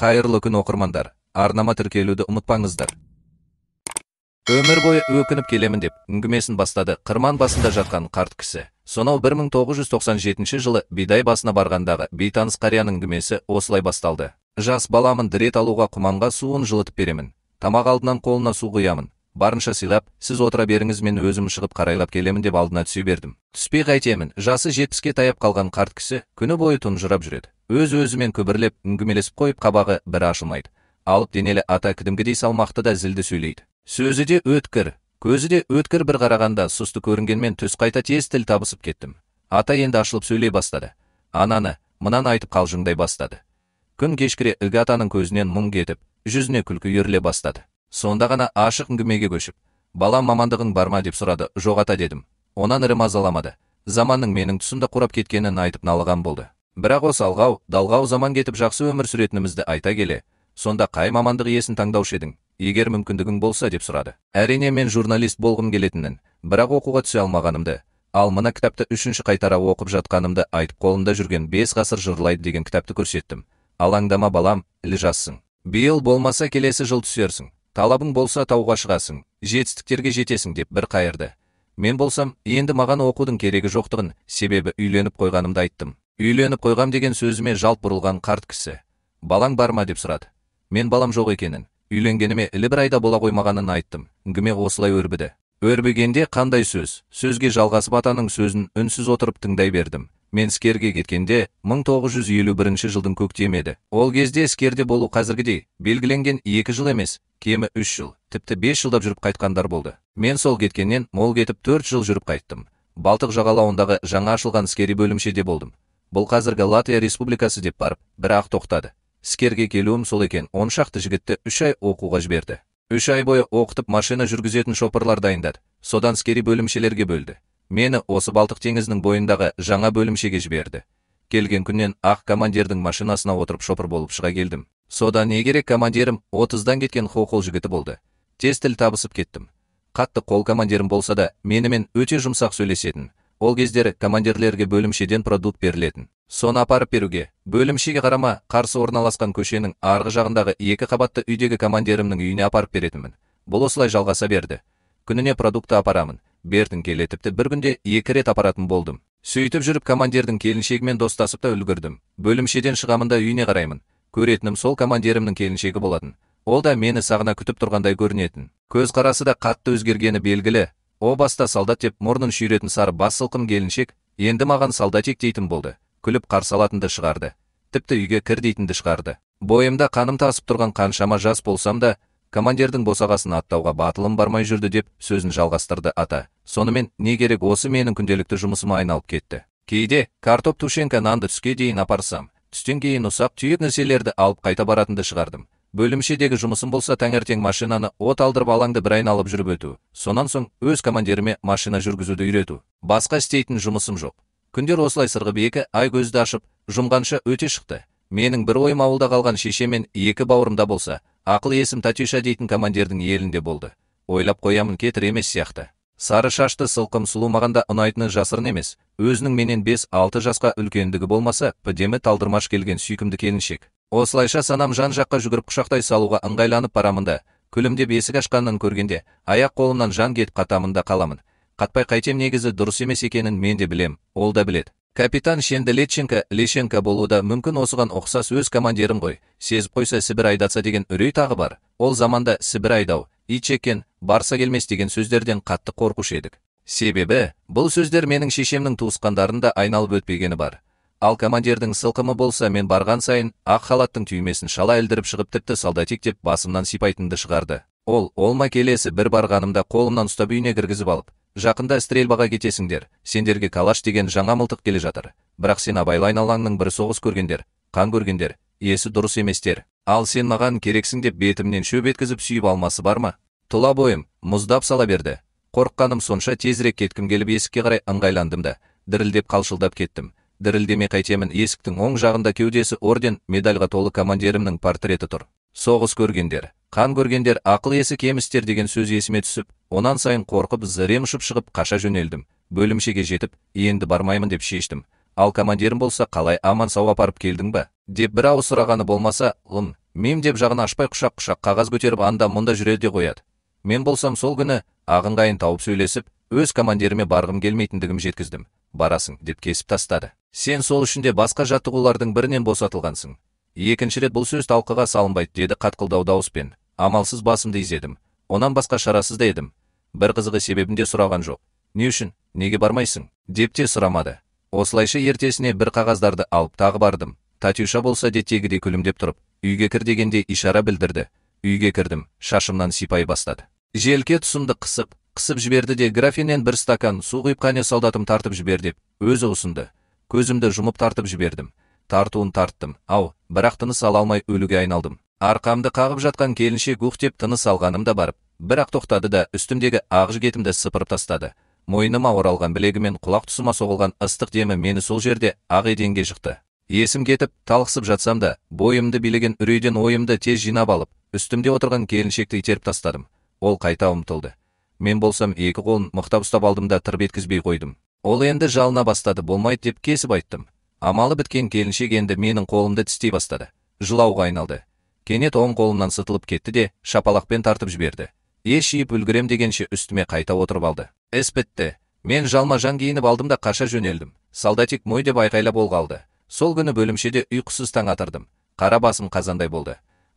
қайырлы күн оқырмандар арнама тіркелуді ұмытпаңыздар өмір бойы өкініп келемін деп үңгімесін бастады қырман басында жатқан қарт кісі сонау 1997 жылы бидай басына барғандағы бейтаныс қарияның үңгімесі осылай басталды жас баламын дірет алуға құманға суын жылытып беремін тамақ алдынан қолына су құямын барынша сыйлап сіз отыра беріңіз мен өзім шығып қарайлап келемін деп алдына түсе бердім түспей қайтемін жасы жетпіске таяп қалған қарт кісі күні бойы тұнжырап жүреді өз өзімен күбірлеп үңгімелесіп қойып қабағы бір ашылмайды алып денелі ата кідімгідей салмақты да зілді сөйлейді сөзі де өткір көзі де өткір бір қарағанда сұсты көрінгенмен түс қайта тез тіл табысып кеттім ата енді ашылып сөйлей бастады ананы мынаны айтып қалжыңдай бастады күн кешкіре ілгі атаның көзінен мұң кетіп жүзіне күлкі үйіріле бастады сонда ғана ашық әңгімеге көшіп бала мамандығың бар ма деп сұрады жоқ ата дедім онан ірі мазаламады заманның менің тұсымда құрап кеткенін айтып налыған болды бірақ осы алғау далғау заман кетіп жақсы өмір сүретінімізді айта келе сонда қай мамандық иесін таңдаушы едің егер мүмкіндігің болса деп сұрады әрине мен журналист болғым келетінін бірақ оқуға түсе алмағанымды ал мына кітапты үшінші қайтара оқып жатқанымды айтып қолымда жүрген бес ғасыр жырлайды деген кітапты көрсеттім алаңдама балам ілі жассың биыл болмаса келесі жыл түсерсің талабың болса тауға шығасың жетістіктерге жетесің деп бір қайырды мен болсам енді маған оқудың керегі жоқтығын себебі үйленіп қойғанымды айттым үйленіп қойғам деген сөзіме жалт бұрылған қарт кісі балаң бар ма деп сұрады мен балам жоқ екенін үйленгеніме ілі бір айда бола қоймағанын айттым әңгіме осылай өрбіді өрбігенде қандай сөз сөзге жалғасып атаның сөзін үнсіз отырып тыңдай бердім мен скерге кеткенде 1951 жылдың көктемі еді ол кезде іскерде болу қазіргідей белгіленген екі жыл емес кемі үш жыл тіпті бес жылдап жүріп қайтқандар болды мен сол кеткеннен мол кетіп төрт жыл жүріп қайттым балтық жағалауындағы жаңа ашылған іскери бөлімшеде болдым бұл қазіргі латвия республикасы деп барып бірақ тоқтады іскерге келуім сол екен он шақты жігітті үш ай оқуға жіберді үш ай бойы оқытып машина жүргізетін шопырлар дайындады содан іскери бөлімшелерге бөлді мені осы балтық теңізінің бойындағы жаңа бөлімшеге жіберді келген күннен ақ командирдің машинасына отырып шопыр болып шыға келдім сода не керек командирім отыздан кеткен хоқол жігіті болды тез тіл табысып кеттім қатты қол командирім болса да менімен өте жұмсақ сөйлесетін ол кездері командирлерге бөлімшеден продукт берілетін соны апарып беруге бөлімшеге қарама қарсы орналасқан көшенің арғы жағындағы екі қабатты үйдегі командирімнің үйіне апарып беретінмін бұл осылай жалғаса берді күніне продукты апарамын бертін келе тіпті бір күнде екі рет апаратын болдым сөйтіп жүріп командирдің келіншегімен достасып та үлгердім бөлімшеден шығамын да үйіне қараймын көретінім сол командирімнің келіншегі болатын ол да мені сағына күтіп тұрғандай көрінетін көзқарасы да қатты өзгергені белгілі о баста солдат деп мұрнын шүйретін сары бас сылқым келіншек енді маған солдатик дейтін болды күліп қарсы алатынды шығарды тіпті үйге кір дейтінді шығарды бойымда қаным тасып тұрған қаншама жас болсам да командирдің босағасын аттауға батылым бармай жүрді деп сөзін жалғастырды ата сонымен не керек осы менің күнделікті жұмысыма айналып кетті кейде картоп тушенка нанды түске дейін апарсам түстен кейін ұсақ түйек нәрселерді алып қайта баратынды шығардым бөлімшедегі жұмысым болса таңертең машинаны от алдырып алаңды бір айналып жүріп өту сонан соң өз командиріме машина жүргізуді үйрету басқа істейтін жұмысым жоқ күндер осылай сырғып екі ай көзді ашып жұмғанша өте шықты менің бір ойым ауылда қалған мен екі бауырымда болса ақыл есім татиша дейтін командирдің елінде болды ойлап қоямын кетір емес сияқты сары шашты сылқым сұлу маған ұнайтыны жасырын емес өзінің менен 5-6 жасқа үлкендігі болмаса підемі талдырмаш келген сүйкімді келіншек осылайша санам жан жаққа жүгіріп құшақтай салуға ыңғайланып барамын да күлімдеп есік ашқанын көргенде аяқ қолымнан жан кетіп қатамын да қаламын қатпай қайтем негізі дұрыс емес екенін мен де білем ол да білет капитан шенді летченко лещенко болуы да мүмкін осыған ұқсас өз командирім ғой сезіп қойса сібір айдатса деген үрей тағы бар ол заманда сібір айдау ичекен барса келмес деген сөздерден қатты қорқушы едік себебі бұл сөздер менің шешемнің туысқандарында айналып өтпегені бар ал командирдің сылқымы болса мен барған сайын ақ халаттың түймесін шала ілдіріп шығып тіпті солдатик деп басымнан сипайтынды шығарды ол олма келесі бір барғанымда қолымнан ұстап үйіне кіргізіп алып жақында стрельбаға кетесіңдер сендерге калаш деген жаңа мылтық келе жатыр бірақ сен абайлы айналаңның бір соғыс көргендер қан көргендер есі дұрыс еместер ал сен маған керексің деп бетімнен шөп еткізіп сүйіп алмасы бар ма тұла бойым мұздап сала берді қорыққаным сонша тезірек кеткім келіп есікке қарай ыңғайландым да дірілдеп қалшылдап кеттім дірілдемей қайтемін есіктің оң жағында кеудесі орден медальға толы командирімнің портреті тұр соғыс көргендер қан көргендер ақыл есі кемістер деген сөз есіме түсіп онан сайын қорқып зірем ұшып шығып қаша жөнелдім бөлімшеге жетіп енді бармаймын деп шештім ал командирім болса қалай аман сау апарып келдің ба деп бір ауыз сұрағаны болмаса ұлым мем деп жағын ашпай құшақ құшақ қағаз көтеріп анда мұнда жүреді де қояды мен болсам сол күні ағынғайын тауып сөйлесіп өз командиріме барғым келмейтіндігім жеткіздім барасың деп кесіп тастады сен сол үшін басқа жаттығулардың бірінен босатылғансың екінші рет бұл сөз талқыға салынбайды деді қатқылдау дауыспен амалсыз басымды изедім онан басқа шарасыз да едім бір қызығы себебінде сұраған жоқ не үшін неге бармайсың деп те сұрамады осылайша ертесіне бір қағаздарды алып тағы бардым татюша болса де күлімдеп тұрып үйге кір дегендей ишара білдірді үйге кірдім шашымнан сипай бастады желке тұсымды қысып қысып жіберді де графиннен бір стакан су құйып қане солдатым тартып жібер деп өзі ұсынды көзімді жұмып тартып жібердім тартуын тарттым ау бірақ тыныс ала алмай өлуге айналдым арқамды қағып жатқан келіншек ух деп тыныс алғанымда барып бірақ тоқтады да үстімдегі ақ жігетімді сыпырып тастады мойныма оралған білегімен құлақ тұсыма соғылған ыстық демі мені сол жерде ақ еденге жықты есім кетіп талықсып жатсам да бойымды билеген үрейден ойымды тез жинап алып үстімде отырған келіншекті итеріп тастадым ол қайта ұмтылды мен болсам екі қолын мықтап ұстап алдым да тырп еткізбей қойдым ол енді жалына бастады болмайды деп кесіп айттым амалы біткен келіншек енді менің қолымды тістей бастады жылауға айналды кенет оң қолымнан сытылып кетті де шапалақпен тартып жіберді ес жиып үлгірем дегенше үстіме қайта отырып алды іс бітті мен жалма жан киініп алдым да қаша жөнелдім солдатик мой деп айқайлап ол қалды сол күні бөлімшеде ұйқысыз таң атырдым қара басым қазандай болды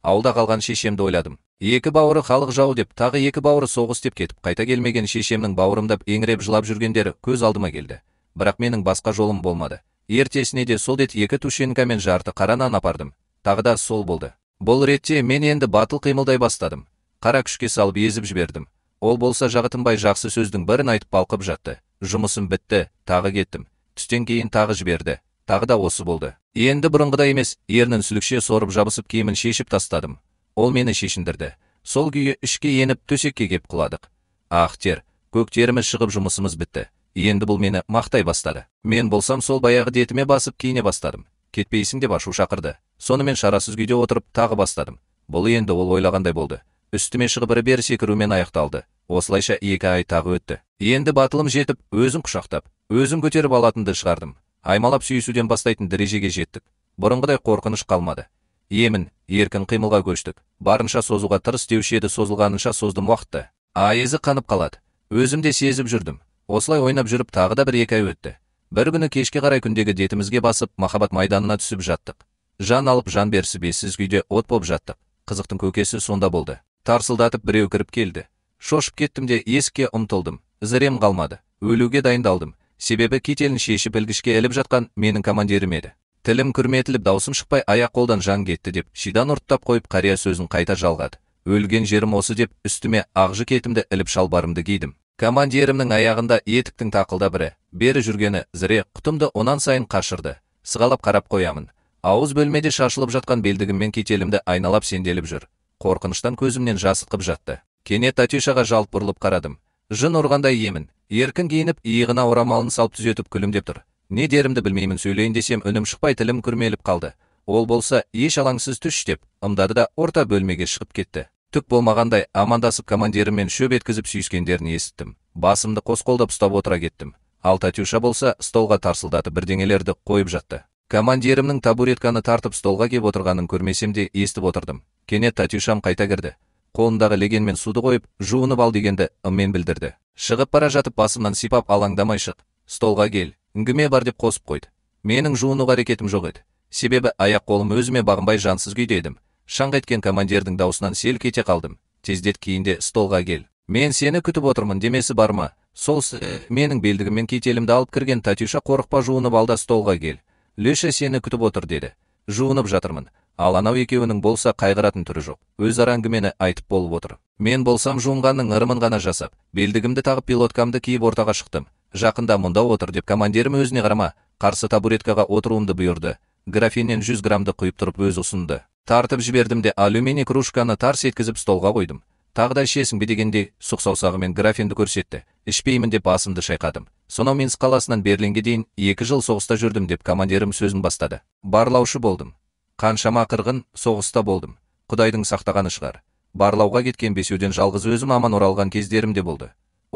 ауылда қалған шешемді ойладым екі бауыры халық жау деп тағы екі бауыры соғыс деп кетіп қайта келмеген шешемнің бауырымдап еңіреп жылап жүргендері көз алдыма келді бірақ менің басқа жолым болмады ертесіне де сол дет екі тушенка мен жарты қара нан апардым тағы да сол болды бұл ретте мен енді батыл қимылдай бастадым қара күшке салып езіп жібердім ол болса жағытынбай жақсы сөздің бірін айтып балқып жатты жұмысым бітті тағы кеттім түстен кейін тағы жіберді тағы да осы болды енді бұрынғыдай емес ернін сүлікше сорып жабысып киімін шешіп тастадым ол мені шешіндірді сол күйі ішке еніп төсекке кеп құладық ақ тер көк шығып жұмысымыз бітті енді бұл мені мақтай бастады мен болсам сол баяғы детіме басып киіне бастадым кетпейсің деп ашу шақырды сонымен шарасыз күйде отырып тағы бастадым бұл енді ол ойлағандай болды үстіме шығып ірі бері секірумен аяқталды осылайша екі ай тағы өтті енді батылым жетіп өзім құшақтап өзім көтеріп алатынды шығардым аймалап сүйісуден бастайтын дәрежеге жеттік бұрынғыдай қорқыныш қалмады емін еркін қимылға көштік барынша созуға тырыс деуші еді созылғанынша создым уақытты айызы қанып қалады өзім де сезіп жүрдім осылай ойнап жүріп тағы да бір екі ай өтті бір күні кешке қарай күндегі детімізге басып махаббат майданына түсіп жаттық жан алып жан берісіп ессіз күйде от боп жаттық қызықтың көкесі сонда болды тарсылдатып біреу кіріп келді шошып кеттім де есікке ұмтылдым зірем қалмады өлуге дайындалдым себебі кетелін шешіп ілгішке іліп жатқан менің командирім еді тілім күрметіліп даусым шықпай аяқ қолдан жан кетті деп шидан ұрттап қойып қария сөзін қайта жалғады өлген жерім осы деп үстіме ақжы кетімді іліп шалбарымды кидім командирімнің аяғында етіктің тақылда бірі бері жүргені зіре құтымды онан сайын қашырды сығалап қарап қоямын ауыз бөлмеде шашылып жатқан белдігіммен кетелімді айналап сенделіп жүр қорқыныштан көзімнен жас жатты кенет Татишаға жалт бұрылып қарадым жын ұрғандай емін еркін киініп иығына орамалын салып түзетіп күлімдеп тұр не дерімді білмеймін сөйлейін десем үнім шықпай тілім күрмеліп қалды ол болса еш алаңсыз түш деп ымдады да орта бөлмеге шығып кетті түк болмағандай амандасып командиріммен шөп еткізіп сүйіскендерін есіттім басымды қос қолдап ұстап отыра кеттім ал татюша болса столға тарсылдатып бірдеңелерді қойып жатты командирімнің табуретканы тартып столға кеп отырғанын көрмесем де естіп отырдым кенет татюшам қайта кірді қолындағы легенмен суды қойып жуынып ал дегенді ыммен білдірді шығып бара жатып басымнан сипап алаңдамай шық столға кел үңгіме бар деп қосып қойды менің жуынуға әрекетім жоқ еді себебі аяқ қолым өзіме бағынбай жансыз күйде едім шаңқ еткен командирдің даусынан селк ете қалдым тездет кейінде столға кел мен сені күтіп отырмын демесі бар ма сол э, менің белдігіммен кителімді алып кірген татюша қорықпа жуынып алда столға кел леша сені күтіп отыр деді жуынып жатырмын ал анау екеуінің болса қайғыратын түрі жоқ өзара әңгімені айтып болып отыр мен болсам жуынғанның ырымын ғана жасап белдігімді тағып пилоткамды киіп ортаға шықтым жақында мұнда отыр деп командирім өзіне қарама қарсы табуреткаға отыруымды бұйырды графиннен 100 граммды құйып тұрып өзі ұсынды тартып жібердім де алюминий кружканы тарс еткізіп столға қойдым тағы да ішесің бе дегендей сұқ саусағымен графинді көрсетті ішпеймін деп басымды шайқадым сонау минск қаласынан берлинге дейін екі жыл соғыста жүрдім деп командирім сөзін бастады барлаушы болдым қаншама қырғын соғыста болдым құдайдың сақтағаны шығар барлауға кеткен бесеуден жалғыз өзім аман оралған кездерім де болды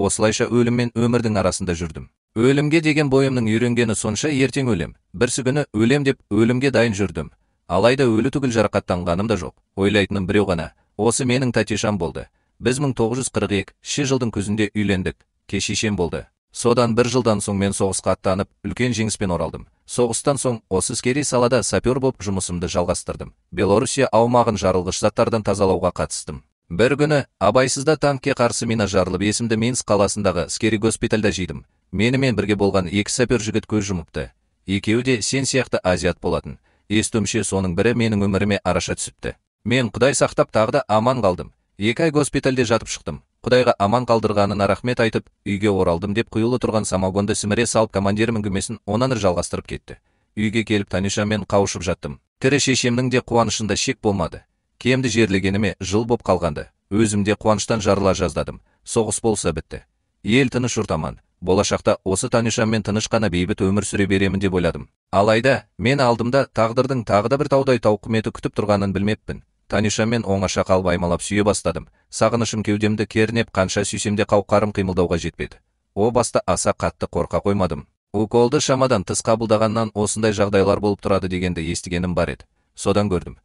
осылайша өлім мен өмірдің арасында жүрдім өлімге деген бойымның үйренгені сонша ертең өлем бірсі өлем деп өлімге дайын жүрдім алайда өлі түгіл жарақаттанғаным да жоқ ойлайтыным біреу ғана осы менің тәтешам болды біз 1942 жылдың күзінде үйлендік кешешем болды содан бір жылдан соң мен соғысқа аттанып үлкен жеңіспен оралдым соғыстан соң осы іскери салада сапер боп жұмысымды жалғастырдым белоруссия аумағын жарылғыш заттардан тазалауға қатыстым бір күні абайсызда танкке қарсы мина жарылып есімді минск қаласындағы іскери госпитальда жидым менімен бірге болған екі сапер жігіт көз жұмыпты екеуі де сен сияқты азиат болатын естуімше соның бірі менің өміріме араша түсіпті мен құдай сақтап тағы да аман қалдым екі ай госпитальде жатып шықтым құдайға аман қалдырғанына рахмет айтып үйге оралдым деп құйылы тұрған самогонды сіміре салып командир әңгімесін онан ары жалғастырып кетті үйге келіп танюшамен қауышып жаттым тірі шешемнің де қуанышында шек болмады кемді жерлегеніме жыл боп қалғанды өзім де қуаныштан жарыла жаздадым соғыс болса бітті ел тыныш аман болашақта осы танюшаммен тыныш қана бейбіт өмір сүре беремін деп ойладым алайда мен алдымда тағдырдың тағы да бір таудай тауқыметі күтіп тұрғанын білмеппін таниша мен оңаша қалып аймалап сүйе бастадым сағынышым кеудемді кернеп қанша сүйсем де қауқарым қимылдауға жетпеді о баста аса қатты қорқа қоймадым уколды шамадан тыс қабылдағаннан осындай жағдайлар болып тұрады дегенді естігенім бар еді содан көрдім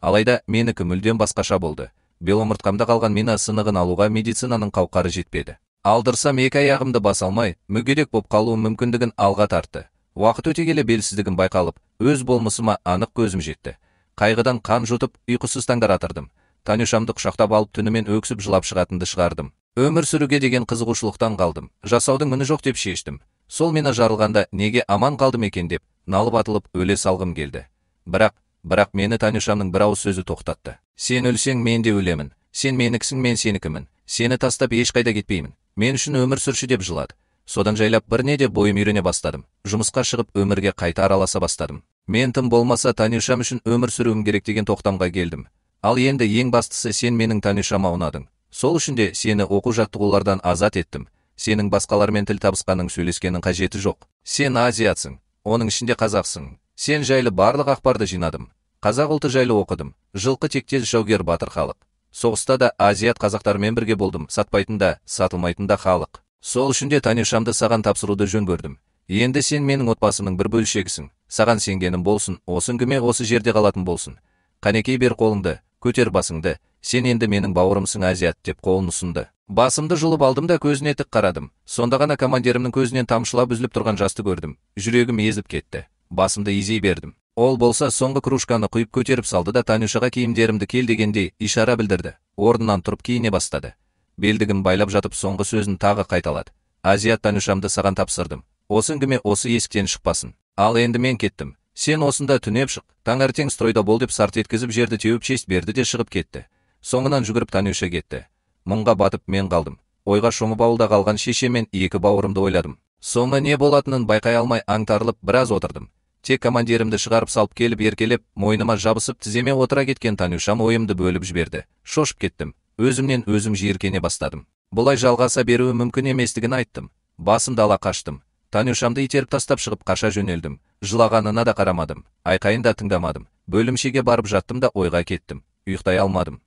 алайда менікі мүлдем басқаша болды беломыртқамда қалған мина сынығын алуға медицинаның қауқары жетпеді алдырсам екі аяғымды баса алмай мүгедек боп қалуым мүмкіндігін алға тартты уақыт өте келе белсіздігім байқалып өз болмысыма анық көзім жетті қайғыдан қан жұтып ұйқысыз таңдар атырдым танюшамды құшақтап алып түнімен өксіп жылап шығатынды шығардым өмір сүруге деген қызығушылықтан қалдым жасаудың үні жоқ деп шештім сол мені жарылғанда неге аман қалдым екен деп налып атылып өле салғым келді бірақ бірақ мені танюшамның бір ауыз сөзі тоқтатты сен өлсең мен де өлемін сен менікісің мен сенікімін сені тастап ешқайда кетпеймін мен үшін өмір сүрші деп жылады содан жайлап бірне де бойым үйрене бастадым жұмысқа шығып өмірге қайта араласа бастадым мен тым болмаса танюшам үшін өмір сүруім керек деген тоқтамға келдім ал енді ең бастысы сен менің танюшама ұнадың сол үшін де сені оқу жаттығулардан азат еттім сенің басқалармен тіл табысқаның сөйлескенің қажеті жоқ сен азиятсың оның ішінде қазақсың сен жайлы барлық ақпарды жинадым қазақ ұлты жайлы оқыдым жылқы тектес жаугер батыр халық соғыста да Азиат қазақтармен бірге болдым сатпайтын да сатылмайтын да халық сол үшін де танюшамды саған тапсыруды жөн көрдім енді сен менің отбасымның бір бөлшегісің саған сенгенім болсын осы әңгіме осы жерде қалатын болсын қанекей бер қолыңды көтер басыңды сен енді менің бауырымсың Азиат деп қолын ұсынды басымды жұлып алдым да көзіне тік қарадым сонда ғана командирімнің көзінен тамшылап үзіліп тұрған жасты көрдім жүрегім езіп кетті басымды изей бердім ол болса соңғы кружканы құйып көтеріп салды да танюшаға киімдерімді кел дегендей ишара білдірді орнынан тұрып киіне бастады белдігін байлап жатып соңғы сөзін тағы қайталады азиат танюшамды саған тапсырдым осы әңгіме осы есіктен шықпасын ал енді мен кеттім сен осында түнеп шық таңертең стройда бол деп сарт еткізіп жерді теуіп шест берді де шығып кетті соңынан жүгіріп танюша кетті мұңға батып мен қалдым ойға шомып ауылда қалған шеше мен екі бауырымды ойладым соңы не болатынын байқай алмай аңтарылып біраз отырдым тек командирімді шығарып салып келіп еркелеп мойныма жабысып тіземе отыра кеткен танюшам ойымды бөліп жіберді шошып кеттім өзімнен өзім жиіркене бастадым бұлай жалғаса беруі мүмкін еместігін айттым басымды ала қаштым танюшамды итеріп тастап шығып қаша жөнелдім жылағанына да қарамадым айқайын да тыңдамадым бөлімшеге барып жаттым да ойға кеттім ұйықтай алмадым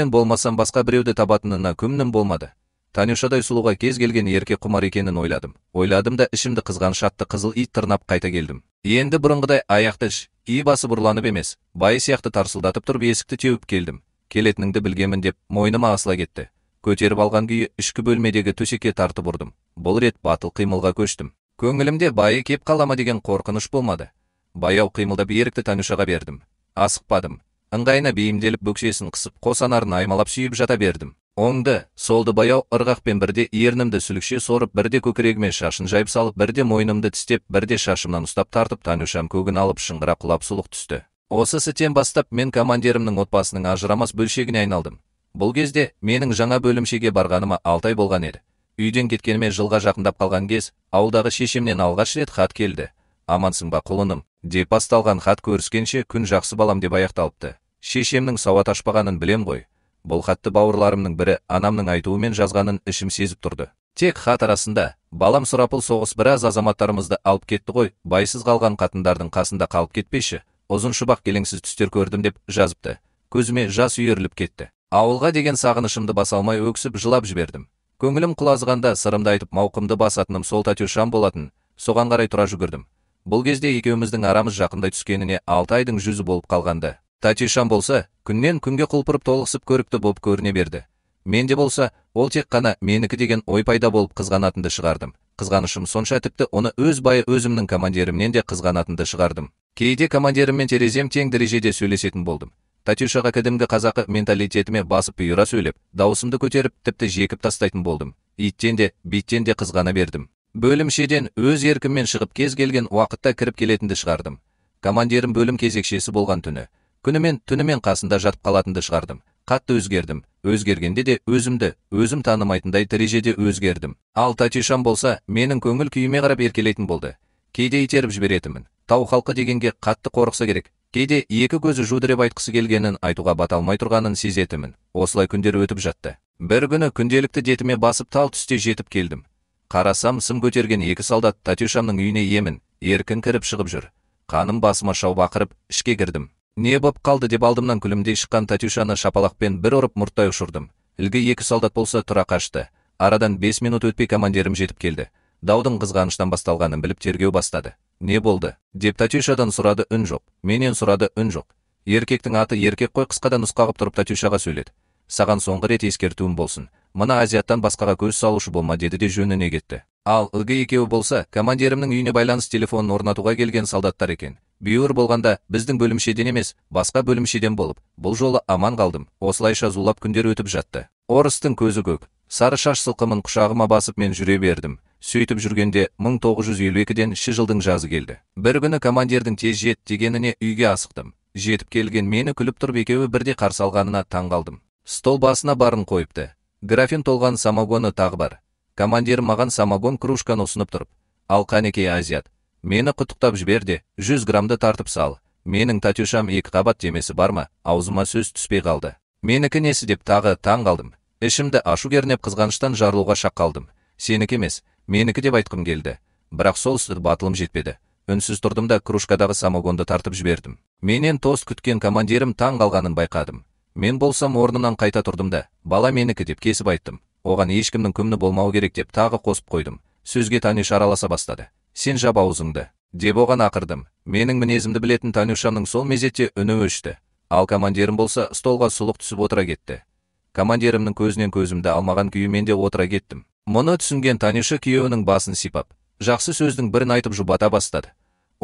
мен болмасам басқа біреуді табатынына күмнім болмады танюшадай сұлуға кез келген ерке құмар екенін ойладым ойладым да ішімді қызған шатты қызыл ит тырнап қайта келдім енді бұрынғыдай аяқты іш и басып ұрланып емес байы сияқты тарсылдатып тұрып есікті теуіп келдім келетініңді білгемін деп мойныма асыла кетті көтеріп алған күйі ішкі бөлмедегі төсекке тартып ұрдым бұл рет батыл қимылға көштім көңілімде байы кеп қалама деген қорқыныш болмады баяу қимылдап ерікті танюшаға бердім асықпадым ыңғайына бейімделіп бөксесін қысып қосанарын аймалап сүйіп жата бердім оңды солды баяу ырғақпен бірде ернімді сүлікше сорып бірде көкірегіме шашын жайып салып бірде мойнымды тістеп бірде шашымнан ұстап тартып танюшам көгін алып шыңғыра құлап сұлық түсті осы сәттен бастап мен командирімнің отбасының ажырамас бөлшегіне айналдым бұл кезде менің жаңа бөлімшеге барғаныма алтай болған еді Үйден кеткеніме жылға жақындап қалған кез, ауылдағы шешемнен алғаш рет хат келді. Амансың ба құлыным, деп басталған хат көріскенше күн жақсы балам деп аяқталыпты. Шешемнің сауат ашпағанын білем ғой. Бұл хатты бауырларымның бірі анамның айтуымен жазғанын ішім сезіп тұрды. Тек хат арасында балам сұрапыл соғыс біраз азаматтарымызды алып кетті ғой, байсыз қалған қатындардың қасында қалып кетпеші. Ұзын шұбақ келеңсіз түстер көрдім деп жазыпты. Көзіме жас үйіріліп кетті. Ауылға деген сағынышымды баса алмай өксіп жылап жібердім көңілім құлазғанда сырымды айтып мауқымды басатыным сол татюшам болатын соған қарай тұра жүгірдім бұл кезде екеуміздің арамыз жақындай түскеніне алты айдың жүзі болып қалғанды татюшам болса күннен күнге құлпырып толықсып көрікті болып көріне берді менде болса ол тек қана менікі деген ой пайда болып қызғанатынды шығардым қызғанышым сонша тіпті оны өз байы өзімнің командирімнен де қызғанатынды шығардым кейде командиріммен терезем тең дәрежеде сөйлесетін болдым татюшаға кәдімгі қазақы менталитетіме басып бұйыра сөйлеп дауысымды көтеріп тіпті жекіп тастайтын болдым иттен де биттен де қызғана бердім бөлімшеден өз еркіммен шығып кез келген уақытта кіріп келетінді шығардым командирім бөлім кезекшесі болған түні күнімен түнімен қасында жатып қалатынды шығардым қатты өзгердім өзгергенде де өзімді өзім танымайтындай дәрежеде өзгердім ал татишам болса менің көңіл күйіме қарап еркелейтін болды кейде итеріп жіберетінмін тау халқы дегенге қатты қорықса керек кейде екі көзі жудыреп айтқысы келгенін айтуға бата алмай тұрғанын сезетімін осылай күндер өтіп жатты бір күні күнделікті детіме басып тал түсте жетіп келдім қарасам сым көтерген екі солдат татюшамның үйіне емін еркін кіріп шығып жүр қаным басыма шауып ақырып ішке кірдім не боп қалды деп алдымнан күлімдей шыққан татюшаны шапалақпен бір ұрып мұрттай ұшырдым ілгі екі солдат болса тұра қашты арадан бес минут өтпей командирім жетіп келді даудың қызғаныштан басталғанын біліп тергеу бастады не болды деп татюшадан сұрады үн жоқ менен сұрады үн жоқ еркектің аты еркек қой қысқада нұсқа қып тұрып татюшаға сөйледі саған соңғы рет ескертуім болсын мына азиаттан басқаға көз салушы болма деді де жөніне кетті ал ылғи екеуі болса командирімнің үйіне байланыс телефонын орнатуға келген солдаттар екен бүйір болғанда біздің бөлімшеден емес басқа бөлімшеден болып бұл жолы аман қалдым осылайша зулап күндер өтіп жатты орыстың көзі көк сары шаш сылқымын құшағыма басып мен жүре бердім сөйтіп жүргенде 1952-ден жылдың жазы келді бір күні командирдің тез жет дегеніне үйге асықтым жетіп келген мені күліп тұрып екеуі бірде қарсы алғанына таңғалдым стол басына барын қойыпты графин толған самогоны тағы бар командир маған самогон кружканы ұсынып тұрып ал қанекей азият мені құттықтап жібер де жүз граммды тартып сал менің татюшам екі қабат темесі бар ма аузыма сөз түспей қалды менікі несі деп тағы таң қалдым ішімді ашу кернеп қызғаныштан жарылуға шақ қалдым сенікі емес менікі деп айтқым келді бірақ сол істі батылым жетпеді үнсіз тұрдым да кружкадағы самогонды тартып жібердім менен тост күткен командирім таң қалғанын байқадым мен болсам орнынан қайта тұрдым да бала менікі деп кесіп айттым оған ешкімнің күмні болмау керек деп тағы қосып қойдым сөзге танюша араласа бастады сен жап аузыңды деп оған ақырдым менің мінезімді білетін танюшаның сол мезетте үні өшті ал командирім болса столға сұлық түсіп отыра кетті командирімнің көзінен көзімді алмаған күйі мен де отыра кеттім мұны түсінген танишы күйеуінің басын сипап жақсы сөздің бірін айтып жұбата бастады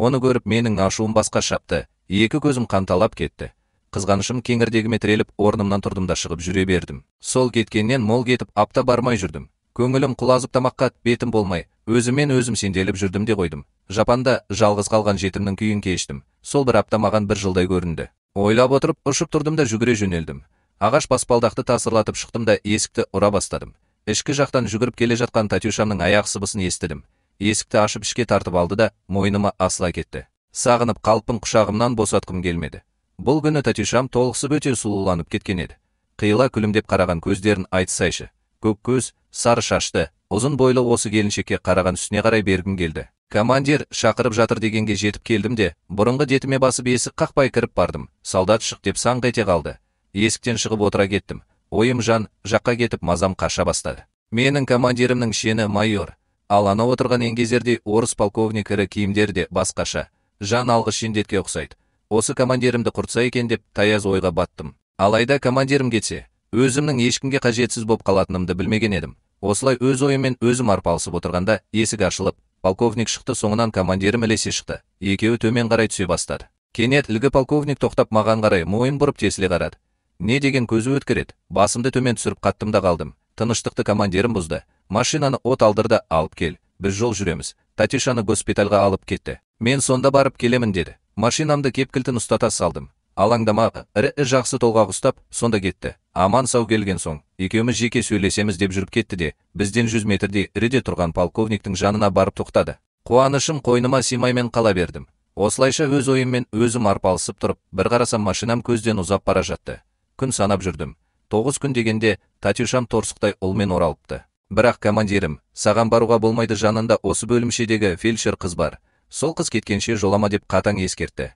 оны көріп менің ашуым басқа шапты екі көзім қанталап кетті қызғанышым кеңірдегіме тіреліп орнымнан тұрдым да шығып жүре бердім сол кеткеннен мол кетіп апта бармай жүрдім көңілім құлазып тамаққа бетім болмай өзімен өзім сенделіп жүрдім де қойдым жапанда жалғыз қалған жетімнің күйін кештім сол бір апта маған бір жылдай көрінді ойлап отырып ұшып тұрдым да жүгіре жөнелдім ағаш баспалдақты тасырлатып шықтым да есікті ұра бастадым ішкі жақтан жүгіріп келе жатқан татюшамның аяқ сыбысын естідім есікті ашып ішке тартып алды да мойныма асыла кетті сағынып қалпын құшағымнан босатқым келмеді бұл күні татюшам толықсып өте сұлуланып кеткен еді қиыла күлімдеп қараған көздерін айтсайшы көк көз сары шашты ұзын бойлы осы келіншекке қараған үстіне қарай бергім келді командир шақырып жатыр дегенге жетіп келдім де бұрынғы детіме басып есік қақпай кіріп бардым солдат шық деп саңқ ете қалды есіктен шығып отыра кеттім ойым жан жаққа кетіп мазам қаша бастады менің командирімнің шені майор ал анау отырған еңгезердей орыс полковник ірі киімдері де басқаша жан алғыш шендетке ұқсайды осы командирімді құртса екен деп таяз ойға баттым алайда командирім кетсе өзімнің ешкімге қажетсіз болып қалатынымды білмеген едім осылай өз ойымен өзім арпалысып отырғанда есік ашылып полковник шықты соңынан командирім ілесе шықты екеуі төмен қарай түсе бастады кенет ілгі полковник тоқтап маған қарай мойын бұрып тесіле қарады не деген көзі өткірет басымды төмен түсіріп қаттым да қалдым тыныштықты командирім бұзды машинаны от алдырды алып кел біз жол жүреміз татишаны госпитальға алып кетті мен сонда барып келемін деді машинамды кепкілтін ұстата салдым алаңдама ірі жақсы толғақ ұстап сонда кетті аман сау келген соң екеуміз жеке сөйлесеміз деп жүріп кетті де бізден жүз метрдей іріде тұрған полковниктің жанына барып тоқтады қуанышым қойныма сыймаймен қала бердім осылайша өз ойыммен өзім арпалысып тұрып бір қарасам машинам көзден ұзап бара жатты күн санап жүрдім тоғыз күн дегенде татюшам торсықтай ұлмен оралыпты бірақ командирім саған баруға болмайды жанында осы бөлімшедегі фельдшер қыз бар сол қыз кеткенше жолама деп қатаң ескертті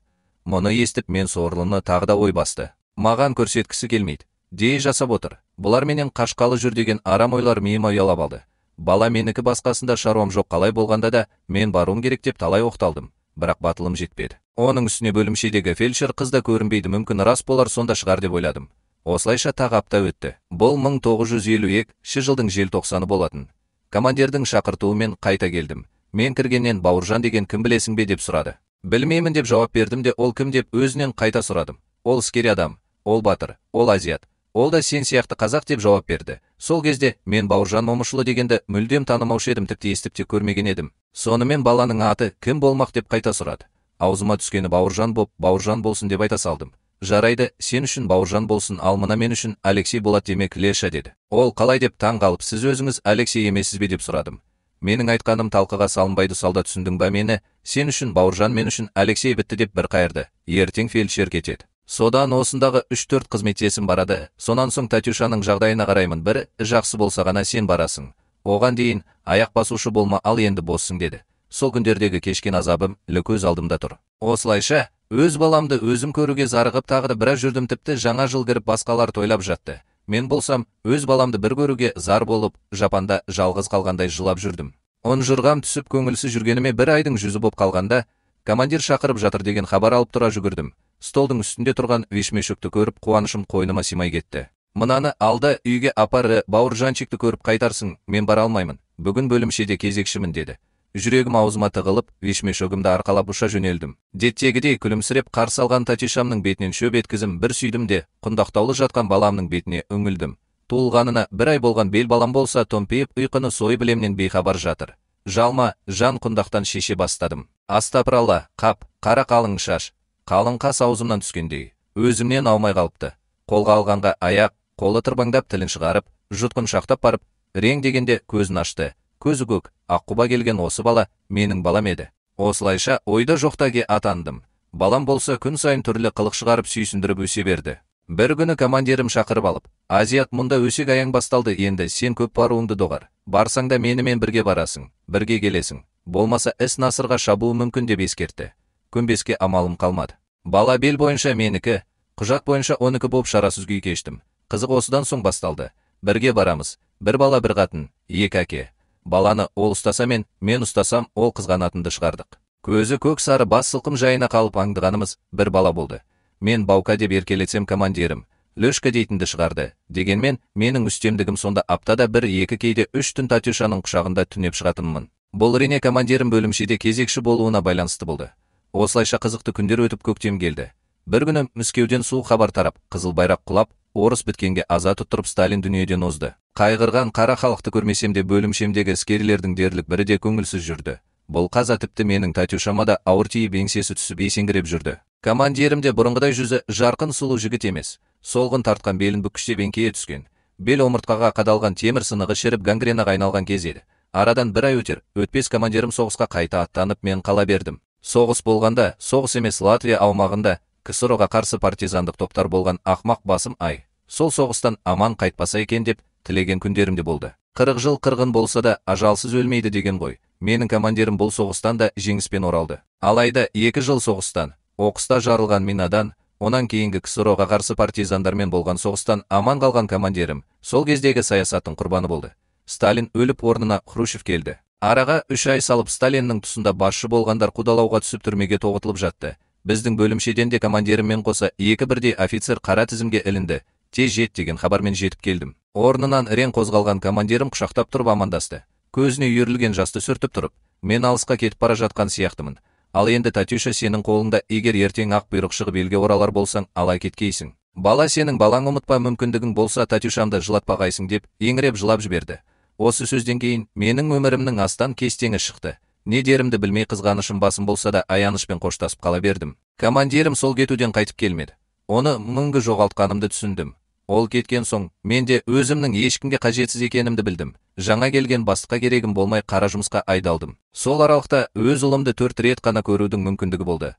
мұны естіп мен сорлыны тағда ой басты маған көрсеткісі келмейді дей жасап отыр бұлар менен қашқалы жүр деген арам ойлар миыма ұялап алды бала менікі басқасында шаруам жоқ қалай болғанда да мен баруым керек деп талай оқталдым бірақ батылым жетпеді оның үстіне бөлімшедегі фельдшер қыз да көрінбейді мүмкін рас болар сонда шығар деп ойладым осылайша тағы апта өтті бұл 1952 жылдың желтоқсаны болатын командирдің шақыртуымен қайта келдім мен кіргеннен бауыржан деген кім білесің бе деп сұрады білмеймін деп жауап бердім де ол кім деп өзінен қайта сұрадым ол іскер адам ол батыр ол азиат ол да сен сияқты қазақ деп жауап берді сол кезде мен бауыржан момышұлы дегенді мүлдем танымаушы едім тіпті естіп те көрмеген едім сонымен баланың аты кім болмақ деп қайта сұрады аузыма түскені бауыржан боп бауыржан болсын деп айта салдым жарайды сен үшін бауыржан болсын ал мына мен үшін алексей болады демек леша деді ол қалай деп таң қалып сіз өзіңіз алексей емессіз бе деп сұрадым менің айтқаным талқыға салынбайды салда түсіндің ба мені сен үшін бауыржан мен үшін алексей бітті деп бір қайырды ертең фельдшер кетеді содан осындағы үш төрт қызметтесім барады сонан соң татюшаның жағдайына қараймын бір жақсы болса ғана сен барасың оған дейін аяқ басушы болма ал енді боссың деді сол күндердегі кешкен азабым лі көз алдымда тұр осылайша өз баламды өзім көруге зарығып тағы да біраз жүрдім тіпті жаңа жыл кіріп басқалар тойлап жатты мен болсам өз баламды бір көруге зар болып жапанда жалғыз қалғандай жылап жүрдім ұнжырғам түсіп көңілсіз жүргеніме бір айдың жүзі боп қалғанда командир шақырып жатыр деген хабар алып тұра жүгірдім столдың үстінде тұрған вишмешукті көріп қуанышым қойныма симай кетті мынаны алда үйге апары э, бауыржанчикті көріп қайтарсың мен бара алмаймын бүгін бөлімшеде кезекшімін деді жүрегім аузыма тығылып вешмешогімді арқалап ұша жөнелдім деттегідей күлімсіреп қарсы алған татишамның бетінен шөп еткізім бір сүйдім де құндақтаулы жатқан баламның бетіне үңілдім туылғанына бір ай болған бел балам болса томпиып ұйқыны сойып білемнен бейхабар жатыр жалма жан құндақтан шеше бастадым астапыралла қап қара қалың шаш қалың қас аузымнан түскендей өзімнен аумай қалыпты қолға алғанға аяқ қолы тырбаңдап тілін шығарып жұтқын шақтап барып рең дегенде көзін ашты көзі көк аққуба келген осы бала менің балам еді осылайша ойда жоқтаге атандым балам болса күн сайын түрлі қылық шығарып сүйсіндіріп өсе берді бір күні командирім шақырып алып Азиат мұнда өсек аяң басталды енді сен көп баруыңды доғар барсаң да менімен бірге барасың бірге келесің болмаса іс насырға шабуы мүмкін деп ескертті көнбеске амалым қалмады бала бел бойынша менікі құжат бойынша онікі болып шарасыз күй кештім қызық осыдан соң басталды бірге барамыз бір бала бір қатын екі әке баланы ол ұстаса мен мен ұстасам ол қызғанатынды шығардық көзі көк сары бас сылқым жайына қалып аңдығанымыз бір бала болды мен баука деп еркелетсем командирім лешка дейтінді шығарды дегенмен менің үстемдігім сонда аптада бір екі кейде үш түн татюшаның құшағында түнеп шығатынмын бұл рене командирім бөлімшеде кезекші болуына байланысты болды осылайша қызықты күндер өтіп көктем келді бір күні мәскеуден суық хабар тарап қызыл байрақ құлап орыс біткенге аза тұттырып сталин дүниеден озды қайғырған қара халықты көрмесем де бөлімшемдегі әскерилердің дерлік бірі де көңілсіз жүрді бұл қаза тіпті менің татюшама да ауыр тиіп еңсесі түсіп есеңгіреп жүрді командирім де бұрынғыдай жүзі жарқын сұлу жігіт емес солғын тартқан белін бүккіштеп еңкейе түскен бел омыртқаға қадалған темір сынығы шіріп гангренаға айналған кез еді арадан бір ай өтер өтпес командирім соғысқа қайта аттанып мен қала бердім соғыс болғанда соғыс емес латвия аумағында ксро қарсы партизандық топтар болған ақмақ басым ай сол соғыстан аман қайтпаса екен деп тілеген күндерім де болды қырық жыл қырғын болса да ажалсыз өлмейді деген ғой менің командирім бұл соғыстан да жеңіспен оралды алайда екі жыл соғыстан оқыста жарылған минадан онан кейінгі ға қарсы партизандармен болған соғыстан аман қалған командирім сол кездегі саясаттың құрбаны болды сталин өліп орнына хрущев келді араға үш ай салып сталиннің тұсында басшы болғандар қудалауға түсіп түрмеге тоғытылып жатты біздің бөлімшеден де командиріммен қоса екі бірдей офицер қара тізімге ілінді тез жет деген хабармен жетіп келдім орнынан рең қозғалған командирім құшақтап тұрып амандасты көзіне үйірілген жасты сүртіп тұрып мен алысқа кетіп бара жатқан сияқтымын ал енді татюша сенің қолында егер ертең ақ бұйрық шығып елге оралар болсаң ала кеткейсің бала сенің балаң ұмытпа мүмкіндігің болса татюшамды жылатпағайсың деп еңіреп жылап жіберді осы сөзден кейін менің өмірімнің астан кестеңі шықты не дерімді білмей қызғанышым басым болса да аянышпен қоштасып қала бердім командирім сол кетуден қайтып келмеді оны мүңгі жоғалтқанымды түсіндім ол кеткен соң мен де өзімнің ешкімге қажетсіз екенімді білдім жаңа келген бастыққа керегім болмай қара жұмысқа айдалдым сол аралықта өз ұлымды төрт рет қана көрудің мүмкіндігі болды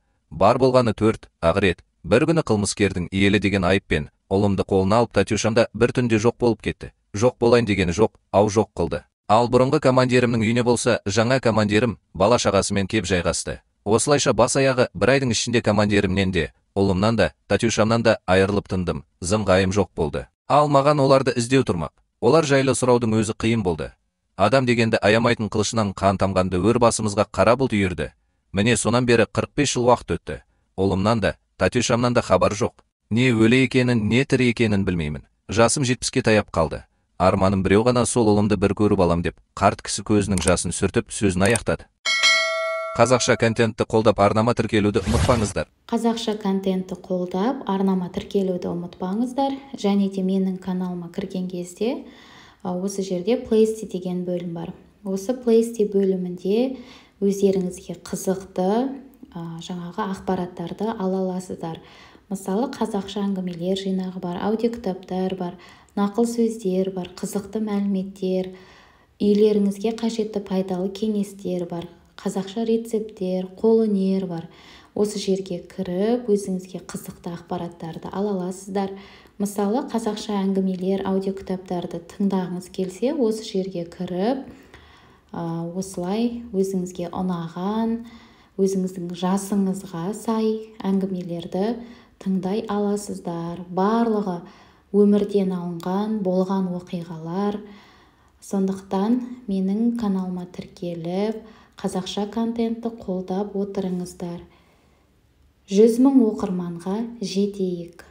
бар болғаны төрт ақ рет бір күні қылмыскердің елі деген айыппен ұлымды қолына алып татюшамда бір түнде жоқ болып кетті жоқ болайын дегені жоқ ау жоқ қылды ал бұрынғы командирімнің үйіне болса жаңа командирім бала шағасымен кеп жайғасты осылайша бас аяғы бір айдың ішінде командирімнен де Олымнан да татюшамнан да айырылып тындым зымғайым жоқ болды ал маған оларды іздеу тұрмақ олар жайлы сұраудың өзі қиын болды адам дегенді аямайтын қылышынан қан тамғанды өр басымызға қара бұлт үйірді міне сонан бері 45 жыл уақыт өтті ұлымнан да татюшамнан да хабар жоқ не өлі екенін не тірі екенін білмеймін жасым жетпіске таяп қалды арманым біреу ғана сол ұлымды бір көріп алам деп қарт кісі көзінің жасын сүртіп сөзін аяқтады қазақша контентті қолдап арнама тіркелуді ұмытпаңыздар қазақша контентті қолдап арнама тіркелуді ұмытпаңыздар және де менің каналыма кірген кезде осы жерде плейсти деген бөлім бар осы плейсти бөлімінде өздеріңізге қызықты жаңағы ақпараттарды ала аласыздар мысалы қазақша әңгімелер жинағы бар аудиокітаптар бар нақыл сөздер бар қызықты мәліметтер үйлеріңізге қажетті пайдалы кеңестер бар қазақша рецептер қолөнер бар осы жерге кіріп өзіңізге қызықты ақпараттарды ала аласыздар мысалы қазақша әңгімелер аудиокітаптарды тыңдағыңыз келсе осы жерге кіріп осылай өзіңізге ұнаған өзіңіздің жасыңызға сай әңгімелерді тыңдай аласыздар барлығы өмірден алынған болған оқиғалар сондықтан менің каналыма тіркеліп қазақша контентті қолдап отырыңыздар жүз мың оқырманға жетейік